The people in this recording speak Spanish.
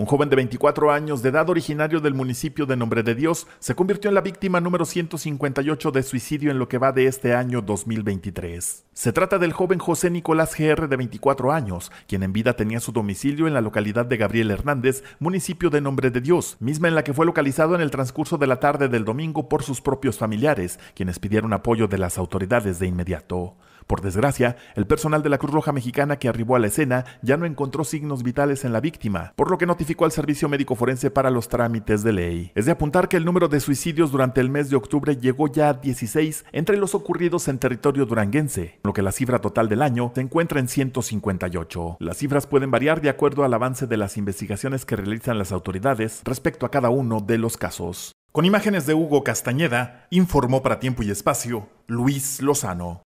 Un joven de 24 años de edad originario del municipio de Nombre de Dios se convirtió en la víctima número 158 de suicidio en lo que va de este año 2023. Se trata del joven José Nicolás GR de 24 años, quien en vida tenía su domicilio en la localidad de Gabriel Hernández, municipio de Nombre de Dios, misma en la que fue localizado en el transcurso de la tarde del domingo por sus propios familiares, quienes pidieron apoyo de las autoridades de inmediato. Por desgracia, el personal de la Cruz Roja Mexicana que arribó a la escena ya no encontró signos vitales en la víctima, por lo que notificó al Servicio Médico Forense para los trámites de ley. Es de apuntar que el número de suicidios durante el mes de octubre llegó ya a 16 entre los ocurridos en territorio duranguense, lo que la cifra total del año se encuentra en 158. Las cifras pueden variar de acuerdo al avance de las investigaciones que realizan las autoridades respecto a cada uno de los casos. Con imágenes de Hugo Castañeda, informó para tiempo y espacio Luis Lozano.